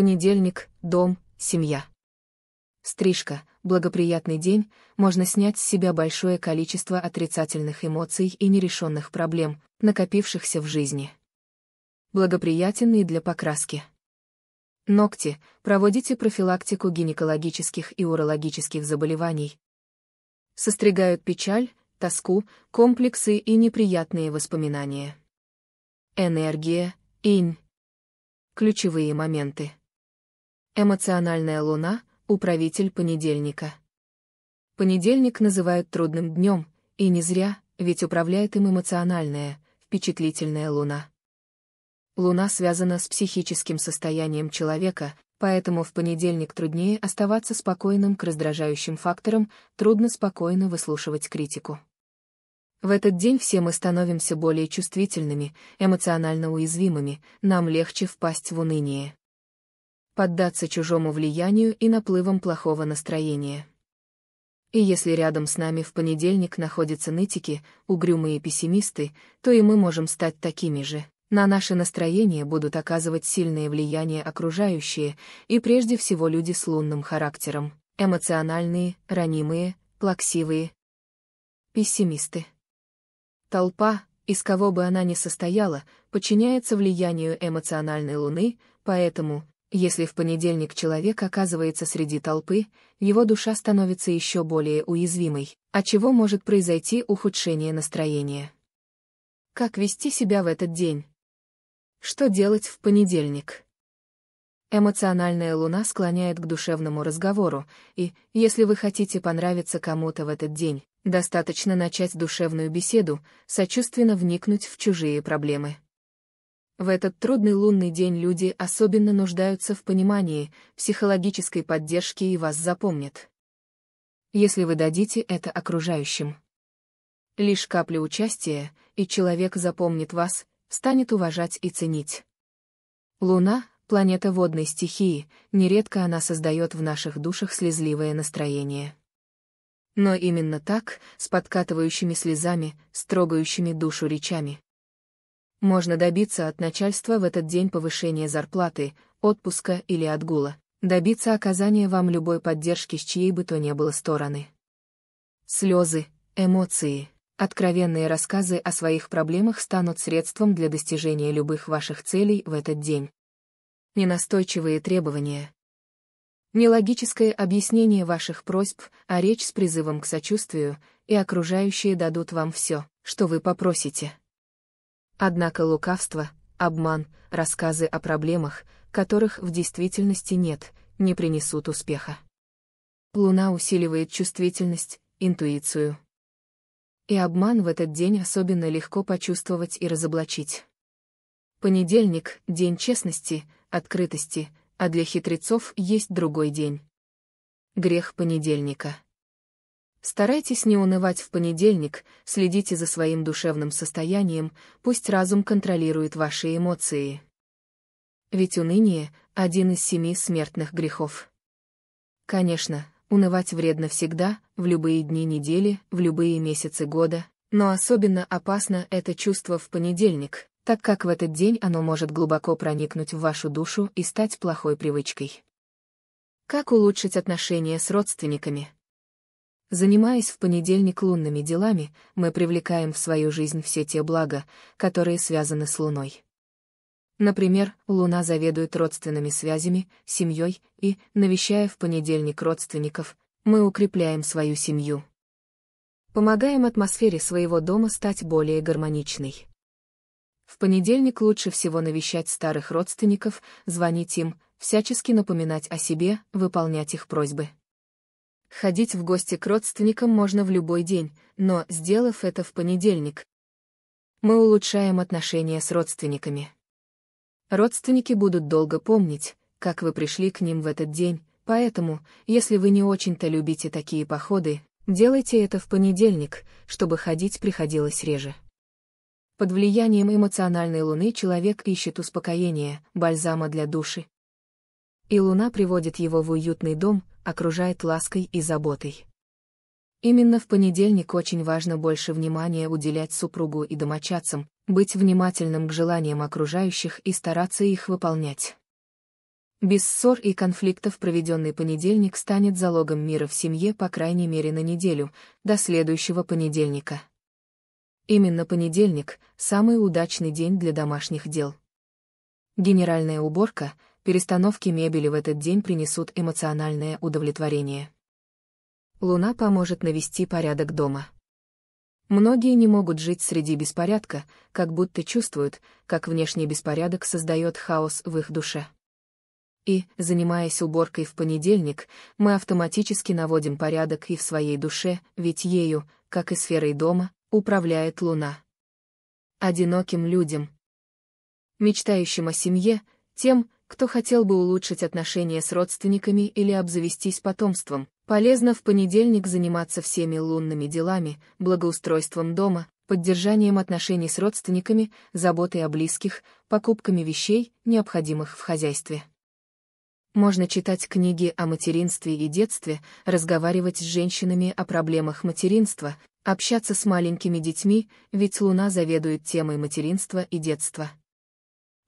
Понедельник, дом, семья. Стрижка, благоприятный день, можно снять с себя большое количество отрицательных эмоций и нерешенных проблем, накопившихся в жизни. Благоприятен и для покраски. Ногти. Проводите профилактику гинекологических и урологических заболеваний. Состригают печаль, тоску, комплексы и неприятные воспоминания. Энергия, инь. Ключевые моменты. Эмоциональная луна, управитель понедельника. Понедельник называют трудным днем, и не зря, ведь управляет им эмоциональная, впечатлительная луна. Луна связана с психическим состоянием человека, поэтому в понедельник труднее оставаться спокойным к раздражающим факторам, трудно спокойно выслушивать критику. В этот день все мы становимся более чувствительными, эмоционально уязвимыми, нам легче впасть в уныние поддаться чужому влиянию и наплывам плохого настроения. И если рядом с нами в понедельник находятся нытики, угрюмые пессимисты, то и мы можем стать такими же. На наше настроение будут оказывать сильное влияние окружающие, и прежде всего люди с лунным характером, эмоциональные, ранимые, плаксивые. Пессимисты. Толпа, из кого бы она ни состояла, подчиняется влиянию эмоциональной луны, поэтому, если в понедельник человек оказывается среди толпы, его душа становится еще более уязвимой, от чего может произойти ухудшение настроения. Как вести себя в этот день? Что делать в понедельник? Эмоциональная луна склоняет к душевному разговору, и, если вы хотите понравиться кому-то в этот день, достаточно начать душевную беседу, сочувственно вникнуть в чужие проблемы. В этот трудный лунный день люди особенно нуждаются в понимании, психологической поддержке и вас запомнят. Если вы дадите это окружающим. Лишь капля участия, и человек запомнит вас, станет уважать и ценить. Луна — планета водной стихии, нередко она создает в наших душах слезливое настроение. Но именно так, с подкатывающими слезами, строгающими душу речами. Можно добиться от начальства в этот день повышения зарплаты, отпуска или отгула, добиться оказания вам любой поддержки с чьей бы то ни было стороны. Слезы, эмоции, откровенные рассказы о своих проблемах станут средством для достижения любых ваших целей в этот день. Ненастойчивые требования. Нелогическое объяснение ваших просьб, а речь с призывом к сочувствию, и окружающие дадут вам все, что вы попросите. Однако лукавство, обман, рассказы о проблемах, которых в действительности нет, не принесут успеха. Луна усиливает чувствительность, интуицию. И обман в этот день особенно легко почувствовать и разоблачить. Понедельник — день честности, открытости, а для хитрецов есть другой день. Грех понедельника. Старайтесь не унывать в понедельник, следите за своим душевным состоянием, пусть разум контролирует ваши эмоции. Ведь уныние — один из семи смертных грехов. Конечно, унывать вредно всегда, в любые дни недели, в любые месяцы года, но особенно опасно это чувство в понедельник, так как в этот день оно может глубоко проникнуть в вашу душу и стать плохой привычкой. Как улучшить отношения с родственниками? Занимаясь в понедельник лунными делами, мы привлекаем в свою жизнь все те блага, которые связаны с Луной. Например, Луна заведует родственными связями, семьей и, навещая в понедельник родственников, мы укрепляем свою семью. Помогаем атмосфере своего дома стать более гармоничной. В понедельник лучше всего навещать старых родственников, звонить им, всячески напоминать о себе, выполнять их просьбы. Ходить в гости к родственникам можно в любой день, но, сделав это в понедельник, мы улучшаем отношения с родственниками. Родственники будут долго помнить, как вы пришли к ним в этот день, поэтому, если вы не очень-то любите такие походы, делайте это в понедельник, чтобы ходить приходилось реже. Под влиянием эмоциональной луны человек ищет успокоение, бальзама для души. И луна приводит его в уютный дом, окружает лаской и заботой. Именно в понедельник очень важно больше внимания уделять супругу и домочадцам, быть внимательным к желаниям окружающих и стараться их выполнять. Без ссор и конфликтов проведенный понедельник станет залогом мира в семье по крайней мере на неделю, до следующего понедельника. Именно понедельник – самый удачный день для домашних дел. Генеральная уборка – перестановки мебели в этот день принесут эмоциональное удовлетворение. Луна поможет навести порядок дома. Многие не могут жить среди беспорядка, как будто чувствуют, как внешний беспорядок создает хаос в их душе. И, занимаясь уборкой в понедельник, мы автоматически наводим порядок и в своей душе, ведь ею, как и сферой дома, управляет Луна. Одиноким людям, мечтающим о семье, тем, кто хотел бы улучшить отношения с родственниками или обзавестись потомством, полезно в понедельник заниматься всеми лунными делами, благоустройством дома, поддержанием отношений с родственниками, заботой о близких, покупками вещей, необходимых в хозяйстве. Можно читать книги о материнстве и детстве, разговаривать с женщинами о проблемах материнства, общаться с маленькими детьми, ведь Луна заведует темой материнства и детства.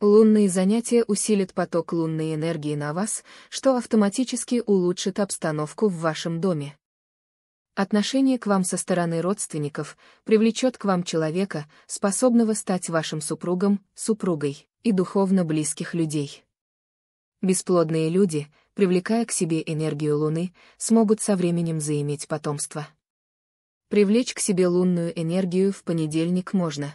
Лунные занятия усилят поток лунной энергии на вас, что автоматически улучшит обстановку в вашем доме. Отношение к вам со стороны родственников привлечет к вам человека, способного стать вашим супругом, супругой и духовно близких людей. Бесплодные люди, привлекая к себе энергию Луны, смогут со временем заиметь потомство. Привлечь к себе лунную энергию в понедельник можно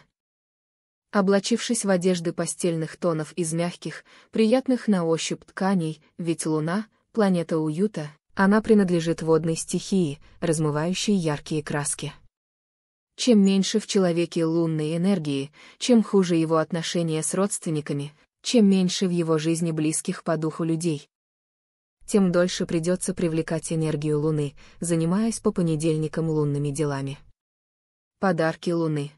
облачившись в одежды постельных тонов из мягких, приятных на ощупь тканей, ведь Луна — планета уюта, она принадлежит водной стихии, размывающей яркие краски. Чем меньше в человеке лунной энергии, чем хуже его отношения с родственниками, чем меньше в его жизни близких по духу людей, тем дольше придется привлекать энергию Луны, занимаясь по понедельникам лунными делами. Подарки Луны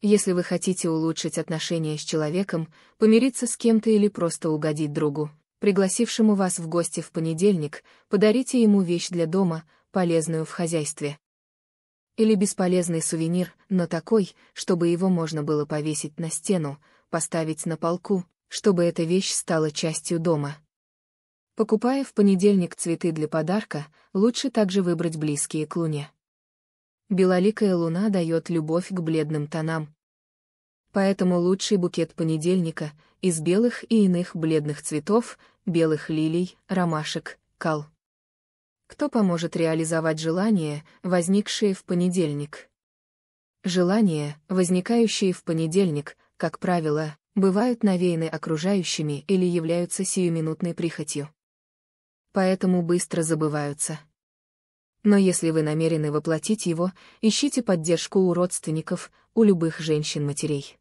если вы хотите улучшить отношения с человеком, помириться с кем-то или просто угодить другу, пригласившему вас в гости в понедельник, подарите ему вещь для дома, полезную в хозяйстве. Или бесполезный сувенир, но такой, чтобы его можно было повесить на стену, поставить на полку, чтобы эта вещь стала частью дома. Покупая в понедельник цветы для подарка, лучше также выбрать близкие к луне. Белоликая луна дает любовь к бледным тонам. Поэтому лучший букет понедельника из белых и иных бледных цветов, белых лилий, ромашек, кал. Кто поможет реализовать желания, возникшие в понедельник? Желания, возникающие в понедельник, как правило, бывают навеяны окружающими или являются сиюминутной прихотью. Поэтому быстро забываются. Но если вы намерены воплотить его, ищите поддержку у родственников, у любых женщин-матерей.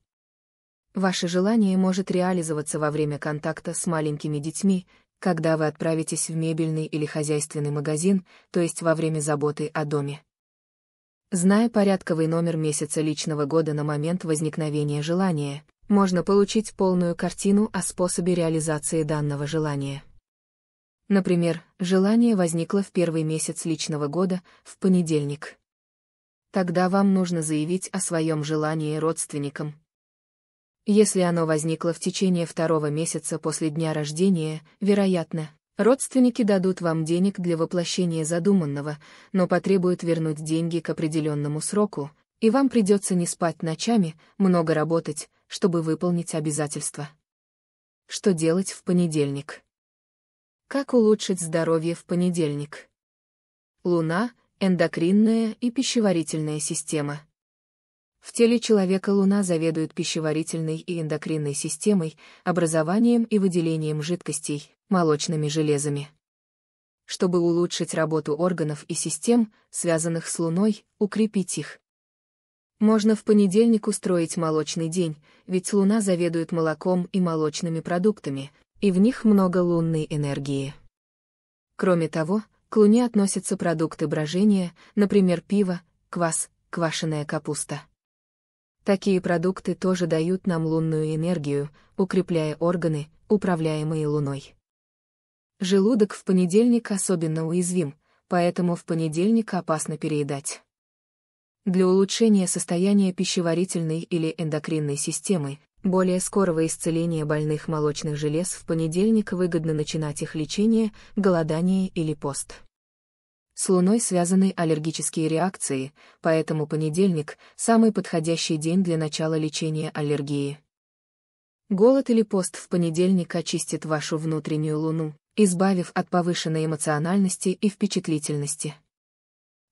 Ваше желание может реализоваться во время контакта с маленькими детьми, когда вы отправитесь в мебельный или хозяйственный магазин, то есть во время заботы о доме. Зная порядковый номер месяца личного года на момент возникновения желания, можно получить полную картину о способе реализации данного желания. Например, желание возникло в первый месяц личного года, в понедельник. Тогда вам нужно заявить о своем желании родственникам. Если оно возникло в течение второго месяца после дня рождения, вероятно, родственники дадут вам денег для воплощения задуманного, но потребуют вернуть деньги к определенному сроку, и вам придется не спать ночами, много работать, чтобы выполнить обязательства. Что делать в понедельник? Как улучшить здоровье в понедельник? Луна – эндокринная и пищеварительная система. В теле человека Луна заведует пищеварительной и эндокринной системой, образованием и выделением жидкостей, молочными железами. Чтобы улучшить работу органов и систем, связанных с Луной, укрепить их. Можно в понедельник устроить молочный день, ведь Луна заведует молоком и молочными продуктами, и в них много лунной энергии. Кроме того, к луне относятся продукты брожения, например, пиво, квас, квашеная капуста. Такие продукты тоже дают нам лунную энергию, укрепляя органы, управляемые Луной. Желудок в понедельник особенно уязвим, поэтому в понедельник опасно переедать. Для улучшения состояния пищеварительной или эндокринной системы более скорого исцеления больных молочных желез в понедельник выгодно начинать их лечение, голодание или пост. С луной связаны аллергические реакции, поэтому понедельник – самый подходящий день для начала лечения аллергии. Голод или пост в понедельник очистит вашу внутреннюю луну, избавив от повышенной эмоциональности и впечатлительности.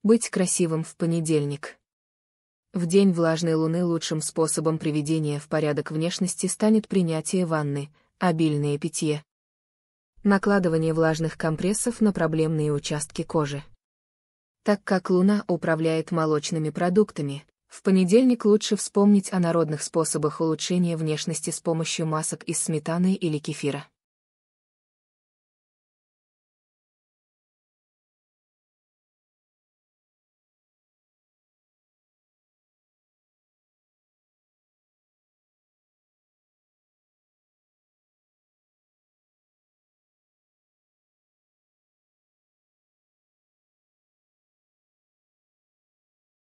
Быть красивым в понедельник. В день влажной луны лучшим способом приведения в порядок внешности станет принятие ванны, обильное питье. Накладывание влажных компрессов на проблемные участки кожи. Так как луна управляет молочными продуктами, в понедельник лучше вспомнить о народных способах улучшения внешности с помощью масок из сметаны или кефира.